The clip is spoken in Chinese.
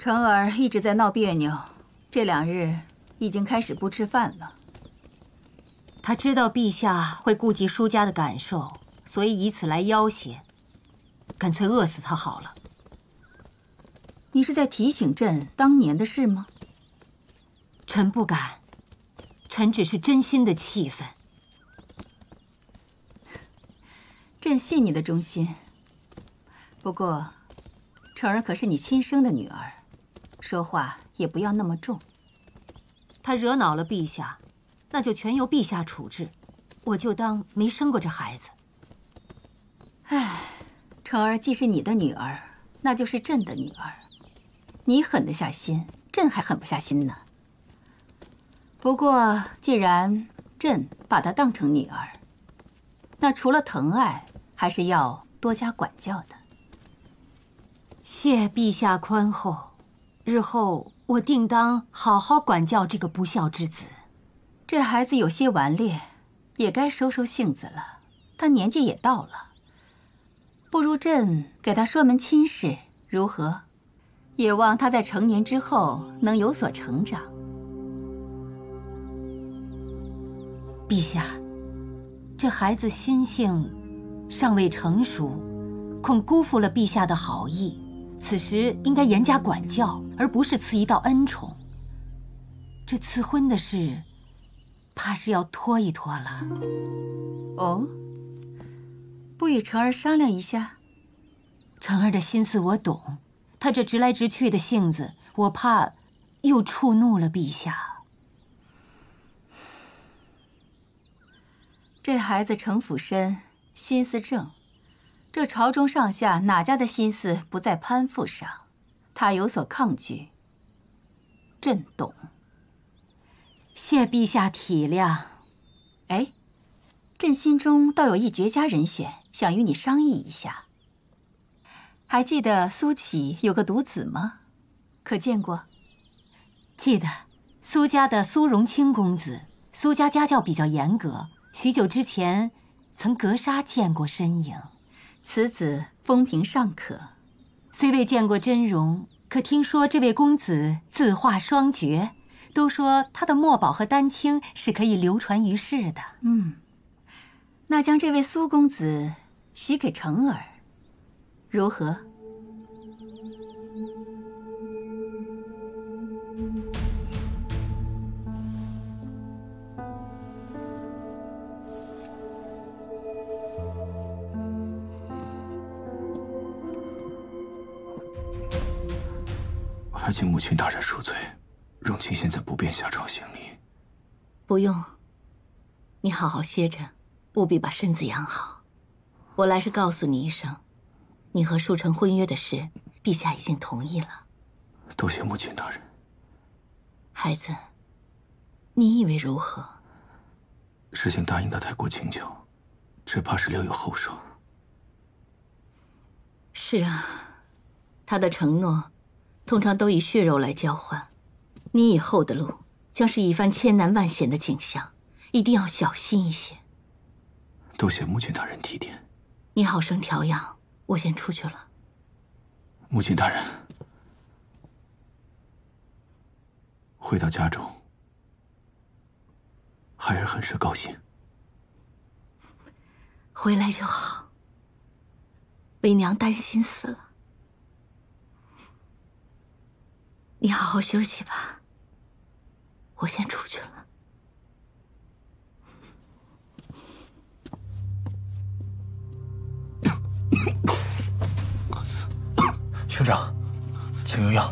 承儿一直在闹别扭，这两日已经开始不吃饭了。他知道陛下会顾及舒家的感受，所以以此来要挟。干脆饿死他好了。你是在提醒朕当年的事吗？臣不敢，臣只是真心的气愤。朕信你的忠心，不过成儿可是你亲生的女儿。说话也不要那么重。他惹恼了陛下，那就全由陛下处置，我就当没生过这孩子。哎，成儿既是你的女儿，那就是朕的女儿。你狠得下心，朕还狠不下心呢。不过，既然朕把她当成女儿，那除了疼爱，还是要多加管教的。谢陛下宽厚。日后我定当好好管教这个不孝之子。这孩子有些顽劣，也该收收性子了。他年纪也到了，不如朕给他说门亲事，如何？也望他在成年之后能有所成长。陛下，这孩子心性尚未成熟，恐辜负了陛下的好意。此时应该严加管教，而不是赐一道恩宠。这赐婚的事，怕是要拖一拖了。哦，不与成儿商量一下？成儿的心思我懂，他这直来直去的性子，我怕又触怒了陛下。这孩子城府深，心思正。这朝中上下哪家的心思不在攀附上？他有所抗拒，朕懂。谢陛下体谅。哎，朕心中倒有一绝佳人选，想与你商议一下。还记得苏启有个独子吗？可见过？记得，苏家的苏荣清公子。苏家家教比较严格，许久之前曾隔纱见过身影。此子风评尚可，虽未见过真容，可听说这位公子字画双绝，都说他的墨宝和丹青是可以流传于世的。嗯，那将这位苏公子许给成儿，如何？还请母亲大人恕罪，荣亲现在不便下床行礼。不用，你好好歇着，务必把身子养好。我来是告诉你一声，你和树成婚约的事，陛下已经同意了。多谢母亲大人。孩子，你以为如何？事情答应的太过轻巧，只怕是留有后手。是啊，他的承诺。通常都以血肉来交换，你以后的路将是一番千难万险的景象，一定要小心一些。多谢母亲大人提点，你好生调养，我先出去了。母亲大人，回到家中，孩儿很是高兴。回来就好，为娘担心死了。你好好休息吧，我先出去了。兄 长，请用药。